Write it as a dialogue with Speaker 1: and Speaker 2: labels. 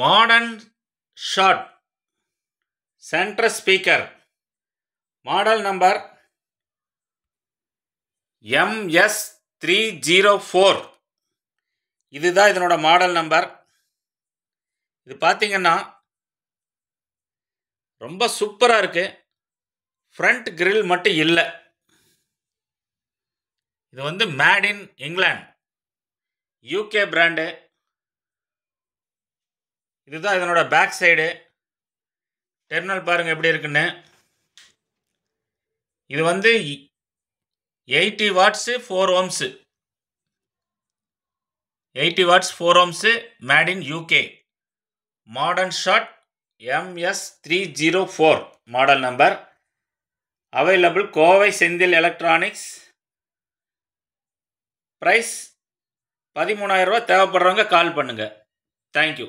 Speaker 1: modern shot central speaker model number MS three zero four இதுதான் இதனோட model number இது பார்த்தீங்கன்னா ரொம்ப சூப்பராக இருக்குது ஃப்ரண்ட் கிரில் மட்டும் இல்லை இது வந்து made in England UK brand இதுதான் இதனோட பேக் சைடு டெர்மினல் பாருங்கள் எப்படி இருக்குன்னு இது வந்து eighty watts four ohms eighty watts four ohms made in UK modern shot MS three zero four model number available Kovai Senthil electronics price பதிமூணாயிரரூவா தேவைப்படுறவங்க கால் பண்ணுங்கள் தேங்க்யூ